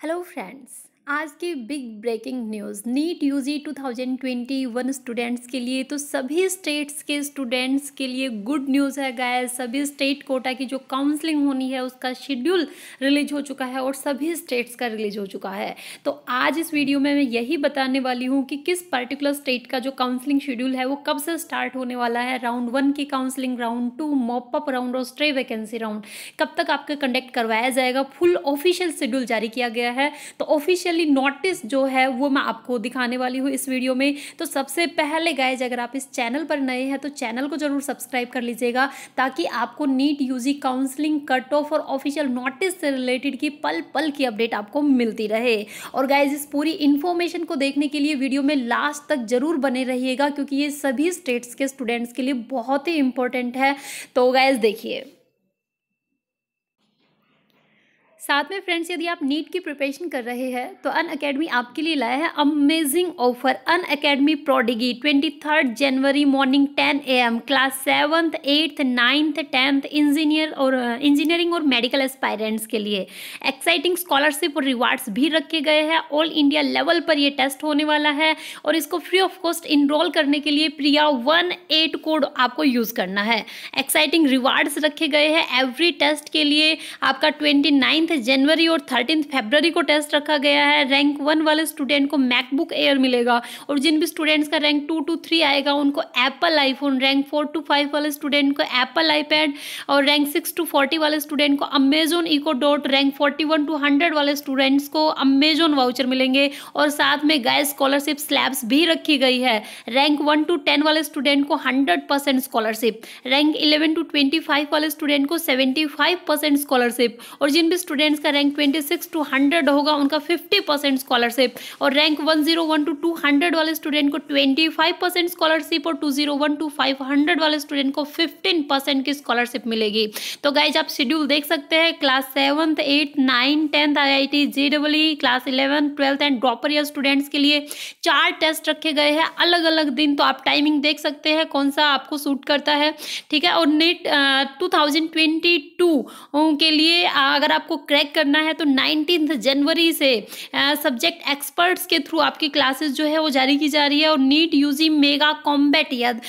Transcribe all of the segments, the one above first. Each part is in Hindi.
Hello friends, आज की big breaking news NEET UG 2021 students के लिए तो सभी स्टेट्स के स्टूडेंट्स के लिए गुड न्यूज़ है गाय सभी स्टेट कोटा की जो काउंसलिंग होनी है उसका शेड्यूल रिलीज हो चुका है और सभी स्टेट्स का रिलीज हो चुका है तो आज इस वीडियो में मैं यही बताने वाली हूँ कि किस पर्टिकुलर स्टेट का जो काउंसलिंग शेड्यूल है वो कब से स्टार्ट होने वाला है राउंड वन की counselling round two mop up round और स्ट्रे वैकेंसी राउंड कब तक आपका कंडक्ट करवाया जाएगा फुल ऑफिशियल शेड्यूल जारी किया गया है तो ऑफिशियल स्पेशली नोटिस जो है वो मैं आपको दिखाने वाली हूँ इस वीडियो में तो सबसे पहले गाइज अगर आप इस चैनल पर नए हैं तो चैनल को जरूर सब्सक्राइब कर लीजिएगा ताकि आपको NEET UG counselling cut off और ऑफिशियल नोटिस से रिलेटेड की पल पल की अपडेट आपको मिलती रहे और गाइज इस पूरी इन्फॉर्मेशन को देखने के लिए वीडियो में लास्ट तक जरूर बने रहिएगा क्योंकि ये सभी स्टेट्स के स्टूडेंट्स के लिए बहुत ही इंपॉर्टेंट है तो गाइज देखिए साथ में फ्रेंड्स यदि आप नीट की प्रिपरेशन कर रहे हैं तो अन अकेडमी आपके लिए लाया है amazing offer Unacademy Prodigy twenty third जनवरी morning ten A M class seventh eighth ninth tenth engineer और इंजीनियरिंग uh, और मेडिकल एस्पायरेंट्स के लिए एक्साइटिंग स्कॉलरशिप और रिवार्ड्स भी रखे गए हैं ऑल इंडिया लेवल पर यह टेस्ट होने वाला है और इसको फ्री ऑफ कॉस्ट इनरोल करने के लिए प्रिया वन एट कोड आपको यूज़ करना है एक्साइटिंग रिवार्ड्स रखे गए हैं एवरी टेस्ट के लिए आपका ट्वेंटी नाइन्थ टेंथ जनवरी और थर्टीन फेबररी को टेस्ट रखा गया है रैंक वन वाले स्टूडेंट को मैकबुक एयर मिलेगा और जिन भी स्टूडेंट्स का रैंक टू टू थ्री आएगा उनको Apple iPhone rank four to five वाले स्टूडेंट को एप्पल आईपैड और रैंक सिक्स टू फोर्टी वाले स्टूडेंट को Amazon Echo Dot rank forty one to hundred वाले स्टूडेंट्स को अमेजोन वाउचर मिलेंगे और साथ में गाय स्कॉलरशिप स्लैब्स भी रखी गई है रैंक वन टू टेन वाले स्टूडेंट को hundred percent scholarship rank eleven to twenty five वाले स्टूडेंट को सेवेंटी फाइव परसेंट स्कॉलरशिप और जिन भी स्टूडेंट स्टूडेंट्स का rank twenty six to hundred होगा उनका फिफ्टी परसेंट स्कॉलरशिप और rank one zero one to two hundred वाले स्टूडेंट को ट्वेंटी फाइव परसेंट स्कॉलरशिप और two zero one to five hundred वाले स्टूडेंट को फिफ्टीन परसेंट की स्कॉलरशिप मिलेगी तो गाइज आप शेड्यूल देख सकते हैं class seventh eight nine tenth I I T J double E class eleven twelfth and dropper year students के लिए चार टेस्ट रखे गए हैं अलग अलग दिन तो आप टाइमिंग देख सकते हैं कौन सा आपको सूट करता है ठीक है और NEET two thousand twenty two के लिए अगर आपको क्रैक करना है तो नाइनटीन जनवरी से सब्जेक्ट एक्सपर्ट्स के थ्रू आपकी क्लासेस जो है वो जारी की जा रही है और नीट यूजी मेगा कॉम्बैट याद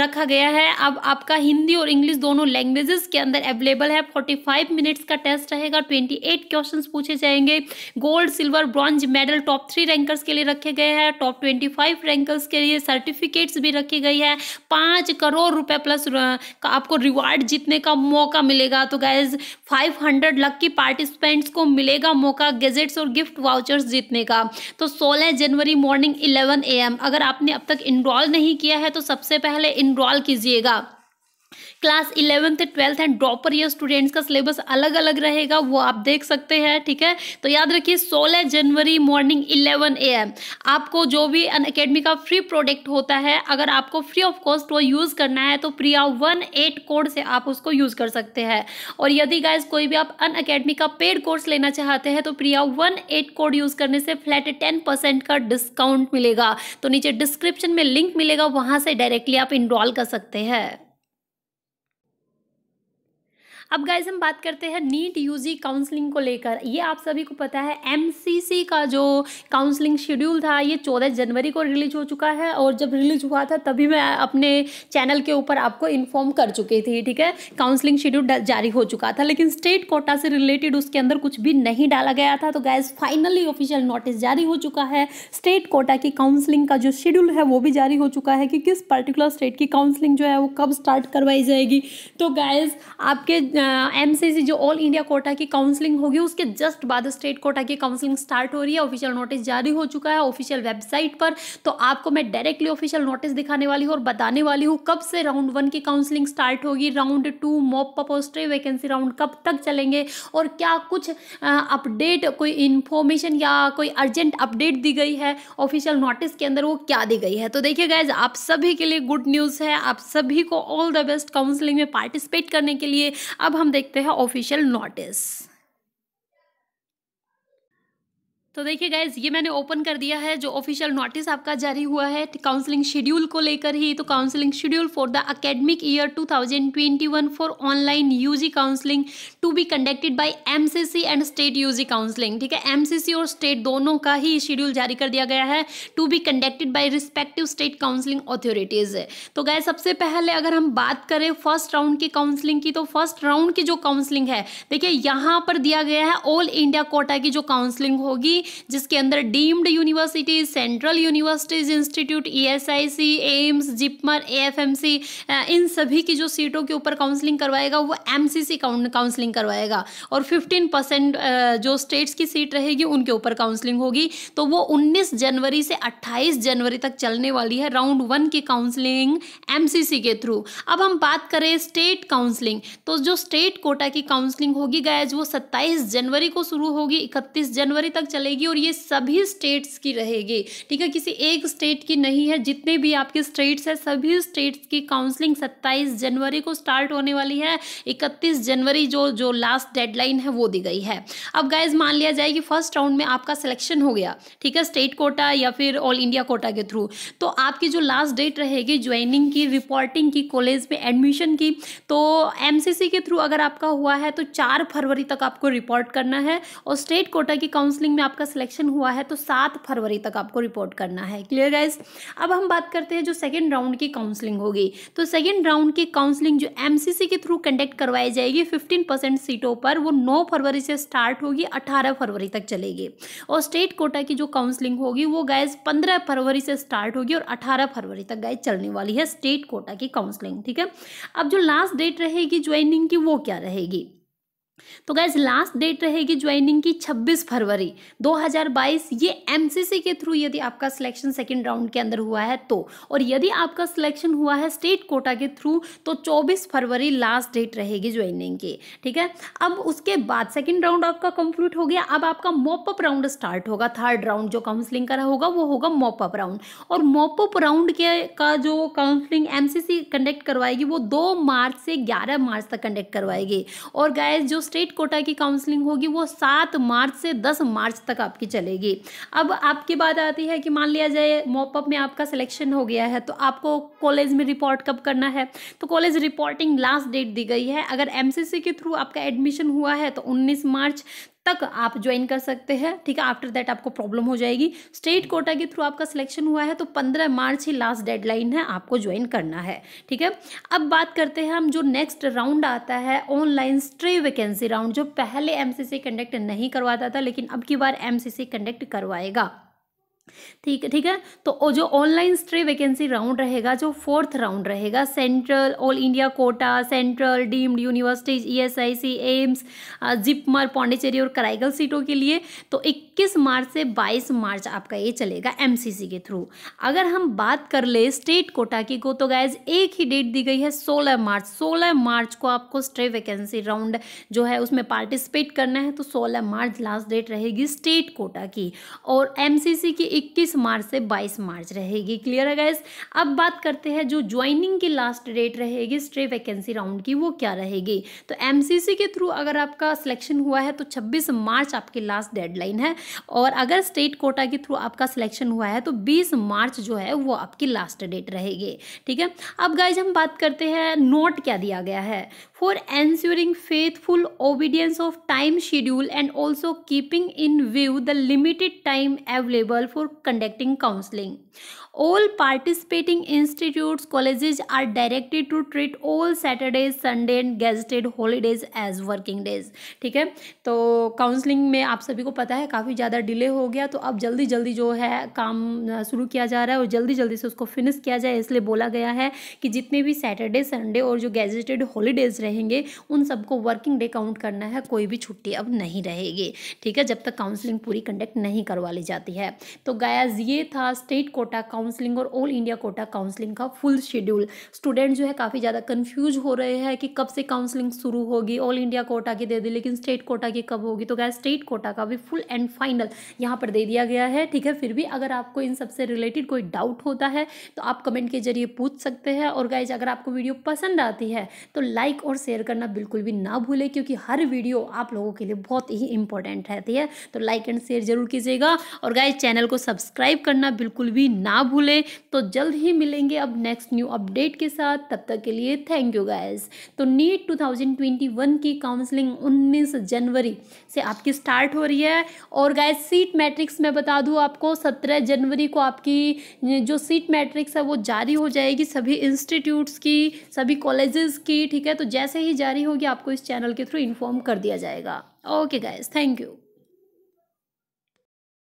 रखा गया है अब आपका हिंदी और इंग्लिश दोनों लैंग्वेजेस के अंदर अवेलेबल है फोर्टी फाइव मिनट्स का टेस्ट रहेगा ट्वेंटी एट क्वेश्चन पूछे जाएंगे gold silver bronze medal top three rankers के लिए रखे गए हैं टॉप ट्वेंटी फाइव रैंकर्स के लिए सर्टिफिकेट्स भी रखी गई है पाँच करोड़ रुपए प्लस आपको रिवार्ड जीतने का मौका मिलेगा तो गैज फाइव हंड्रेड पार्टिसिपेंट्स को मिलेगा मौका गेजेट्स और गिफ्ट वाउचर्स जीतने का तो 16 जनवरी मॉर्निंग 11 एम अगर आपने अब तक इनरोल नहीं किया है तो सबसे पहले इनरोल कीजिएगा class eleventh twelfth and dropper year students का सिलेबस अलग अलग रहेगा वो आप देख सकते हैं ठीक है तो याद रखिए सोलह जनवरी मॉर्निंग इलेवन ए एम आपको जो भी अन अकेडमी का फ्री प्रोडक्ट होता है अगर आपको फ्री ऑफ कॉस्ट वो यूज़ करना है तो प्रिया वन एट कोड से आप उसको यूज़ कर सकते हैं और यदि गाइज कोई भी आप अन अकेडमी का पेड कोर्स लेना चाहते हैं तो Priya one eight code use करने से फ्लैट टेन परसेंट का डिस्काउंट मिलेगा तो नीचे डिस्क्रिप्शन में लिंक मिलेगा वहाँ से डायरेक्टली आप इनरॉल कर सकते हैं अब गाइज हम बात करते हैं नीट यूजी काउंसलिंग को लेकर ये आप सभी को पता है एमसीसी का जो काउंसलिंग शेड्यूल था ये चौदह जनवरी को रिलीज हो चुका है और जब रिलीज हुआ था तभी मैं अपने चैनल के ऊपर आपको इन्फॉर्म कर चुकी थी ठीक है काउंसलिंग शेड्यूल जारी हो चुका था लेकिन स्टेट कोटा से रिलेटेड उसके अंदर कुछ भी नहीं डाला गया था तो गैस फाइनली ऑफिशियल नोटिस जारी हो चुका है स्टेट कोटा की काउंसलिंग का जो शेड्यूल है वो भी जारी हो चुका है कि किस पर्टिकुलर स्टेट की काउंसलिंग जो है वो कब स्टार्ट करवाई जाएगी तो गैस आपके एम सी सी जो ऑल इंडिया कोटा की काउंसलिंग होगी उसके जस्ट बाद स्टेट कोटा की काउंसलिंग स्टार्ट हो रही है ऑफिशियल नोटिस जारी हो चुका है ऑफिशियल वेबसाइट पर तो आपको मैं डायरेक्टली ऑफिशियल नोटिस दिखाने वाली हूँ और बताने वाली हूँ कब से राउंड वन की काउंसलिंग स्टार्ट होगी राउंड टू मॉप पोस्टरी वैकेंसी राउंड कब तक चलेंगे और क्या कुछ अपडेट कोई इन्फॉर्मेशन या कोई अर्जेंट अपडेट दी गई है ऑफिशियल नोटिस के अंदर वो क्या दी गई है तो देखिए गाइज आप सभी के लिए गुड न्यूज़ है आप सभी को ऑल द बेस्ट काउंसलिंग में पार्टिसिपेट करने के लिए अब अब हम देखते हैं ऑफिशियल नोटिस तो देखिए गाइज ये मैंने ओपन कर दिया है जो ऑफिशियल नोटिस आपका जारी हुआ है काउंसलिंग शेड्यूल को लेकर ही तो counselling schedule for the academic year 2021 for online UG counselling to be conducted by MCC and state UG counselling ठीक है एमसीसी और स्टेट दोनों का ही शेड्यूल जारी कर दिया गया है to be conducted by respective state counselling authorities तो गाय सबसे पहले अगर हम बात करें फर्स्ट राउंड की काउंसलिंग की तो फर्स्ट राउंड की जो काउंसलिंग है देखिए यहाँ पर दिया गया है ऑल इंडिया कोटा की जो काउंसलिंग होगी जिसके अंदर deemed universities central universities institute ई एम्स जिपमर ए इन सभी की जो सीटों के ऊपर काउंसलिंग करवाएगा वो एम काउंसलिंग करवाएगा और फिफ्टीन जो स्टेट्स की सीट रहेगी उनके ऊपर काउंसलिंग होगी तो वो उन्नीस जनवरी से अट्ठाईस जनवरी तक चलने वाली है राउंड वन की काउंसलिंग एमसीसी के थ्रू अब हम बात करें स्टेट काउंसलिंग तो जो स्टेट कोटा की काउंसलिंग होगी गायज वो 27 जनवरी को शुरू होगी 31 जनवरी तक चलेगी रहेगी और ये सभी स्टेट्स की रहेगी ठीक है किसी एक स्टेट की नहीं है जितने भी आपके स्टेट्स हैं सभी स्टेट्स की काउंसलिंग 27 जनवरी को स्टार्ट होने वाली है 31 जनवरी जो जो लास्ट डेडलाइन है वो दी गई है अब गाइज मान लिया जाए कि फर्स्ट राउंड में आपका सिलेक्शन हो गया ठीक है स्टेट कोटा या फिर ऑल इंडिया कोटा के थ्रू तो आपकी जो लास्ट डेट रहेगी ज्वाइनिंग की रिपोर्टिंग की कॉलेज में एडमिशन की तो एम के थ्रू अगर आपका हुआ है तो चार फरवरी तक आपको रिपोर्ट करना है और स्टेट कोटा की काउंसलिंग में आपका आपका सिलेक्शन हुआ है तो सात फरवरी तक आपको रिपोर्ट करना है क्लियर गाइज अब हम बात करते हैं जो सेकेंड राउंड की काउंसलिंग होगी तो सेकेंड राउंड की काउंसलिंग जो एम के थ्रू कंडक्ट करवाई जाएगी फिफ्टीन सीटों पर वो नौ फरवरी से स्टार्ट होगी अठारह फरवरी तक चलेगी और स्टेट कोटा की जो काउंसलिंग होगी वो गाइज पंद्रह फरवरी से स्टार्ट होगी और अठारह फरवरी तक गाइज चलने वाली है स्टेट कोटा की काउंसलिंग ठीक है अब जो लास्ट डेट रहेगी ज्वाइनिंग की वो क्या रहेगी तो गैस लास्ट डेट रहेगी ज्वाइनिंग की 26 फरवरी 2022 ये एमसीसी के थ्रू यदि आपका सिलेक्शन सेकंड राउंड के अंदर हुआ है तो और यदि आपका सिलेक्शन हुआ है स्टेट कोटा के थ्रू तो 24 फरवरी लास्ट डेट रहेगी ज्वाइनिंग की ठीक है अब उसके बाद सेकंड राउंड आपका कंप्लीट हो गया अब आपका मॉपअप राउंड स्टार्ट होगा थर्ड राउंड जो काउंसलिंग का होगा वो होगा मॉपअप राउंड और मॉपअप राउंड के का जो काउंसलिंग एमसीसी कंडक्ट करवाएगी वो दो मार्च से ग्यारह मार्च तक कंडक्ट करवाएगी और गैस जो स्टेट कोटा की काउंसलिंग होगी वो सात मार्च से दस मार्च तक आपकी चलेगी अब आपकी बात आती है कि मान लिया जाए मॉपअप में आपका सिलेक्शन हो गया है तो आपको कॉलेज में रिपोर्ट कब करना है तो कॉलेज रिपोर्टिंग लास्ट डेट दी गई है अगर एम के थ्रू आपका एडमिशन हुआ है तो उन्नीस मार्च तक आप ज्वाइन कर सकते हैं ठीक है आफ्टर दैट आपको प्रॉब्लम हो जाएगी स्टेट कोटा के थ्रू आपका सिलेक्शन हुआ है तो पंद्रह मार्च ही लास्ट डेडलाइन है आपको ज्वाइन करना है ठीक है अब बात करते हैं हम जो नेक्स्ट राउंड आता है ऑनलाइन स्ट्रे वैकेंसी राउंड जो पहले एमसीसी कंडक्ट नहीं करवाता था लेकिन अब की बार एमसीसी कंडक्ट करवाएगा ठीक है ठीक है तो जो ऑनलाइन स्ट्रे वैकेंसी राउंड रहेगा जो फोर्थ राउंड रहेगा central all India quota central deemed universities ESIC AIIMS JIPMER Pondicherry और कराइगल सीटों के लिए तो 21 मार्च से 22 मार्च आपका ये चलेगा एमसीसी के थ्रू अगर हम बात कर ले स्टेट कोटा की को तो गैज एक ही डेट दी गई है सोलह मार्च सोलह मार्च को आपको स्ट्रे वैकेंसी राउंड जो है उसमें पार्टिसिपेट करना है तो सोलह मार्च लास्ट डेट रहेगी स्टेट कोटा की और एम की 21 मार्च से 22 मार्च रहेगी क्लियर है गैस अब बात करते हैं जो ज्वाइनिंग की लास्ट डेट रहेगी स्ट्रे वैकेंसी राउंड की वो क्या रहेगी तो एम के थ्रू अगर आपका सिलेक्शन हुआ है तो छब्बीस मार्च आपकी लास्ट डेडलाइन है और अगर स्टेट कोटा के थ्रू आपका सिलेक्शन हुआ है तो बीस मार्च जो है वो आपकी लास्ट डेट रहेगी ठीक है अब गाइज हम बात करते हैं नोट क्या दिया गया है for ensuring faithful obedience of time schedule and also keeping in view the limited time available for for conducting counseling all participating institutes colleges are directed to treat all saturdays sunday and gazetted holidays as working days ठीक है तो काउंसलिंग में आप सभी को पता है काफ़ी ज़्यादा डिले हो गया तो अब जल्दी जल्दी जो है काम शुरू किया जा रहा है और जल्दी जल्दी से उसको फिनिश किया जाए इसलिए बोला गया है कि जितने भी सैटरडे संडे और जो गैजेटेड हॉलीडेज रहेंगे उन सबको वर्किंग डे काउंट करना है कोई भी छुट्टी अब नहीं रहेगी ठीक है जब तक काउंसलिंग पूरी कंडक्ट नहीं करवा ली जाती है तो तो गायाज ये था स्टेट कोटा काउंसलिंग और ऑल इंडिया कोटा काउंसलिंग का फुल शेड्यूल स्टूडेंट जो है काफ़ी ज़्यादा कन्फ्यूज हो रहे हैं कि कब से काउंसलिंग शुरू होगी ऑल इंडिया कोटा की दे दी लेकिन स्टेट कोटा की कब होगी तो गाय स्टेट कोटा का भी फुल एंड फाइनल यहाँ पर दे दिया गया है ठीक है फिर भी अगर आपको इन सबसे रिलेटेड कोई डाउट होता है तो आप कमेंट के जरिए पूछ सकते हैं और गाइज अगर आपको वीडियो पसंद आती है तो लाइक और शेयर करना बिल्कुल भी ना भूलें क्योंकि हर वीडियो आप लोगों के लिए बहुत ही इंपॉर्टेंट रहती है तो लाइक एंड शेयर जरूर कीजिएगा और गाइज चैनल को सब्सक्राइब करना बिल्कुल भी ना भूलें तो जल्द ही मिलेंगे अब नेक्स्ट न्यू अपडेट के साथ तब तक के लिए थैंक यू गाइज तो नीट 2021 की काउंसलिंग 19 जनवरी से आपकी स्टार्ट हो रही है और गाइज सीट मैट्रिक्स मैं बता दूँ आपको सत्रह जनवरी को आपकी जो सीट मैट्रिक्स है वो जारी हो जाएगी सभी इंस्टीट्यूट्स की सभी कॉलेजेस की ठीक है तो जैसे ही जारी होगी आपको इस चैनल के थ्रू इन्फॉर्म कर दिया जाएगा ओके गाइज थैंक यू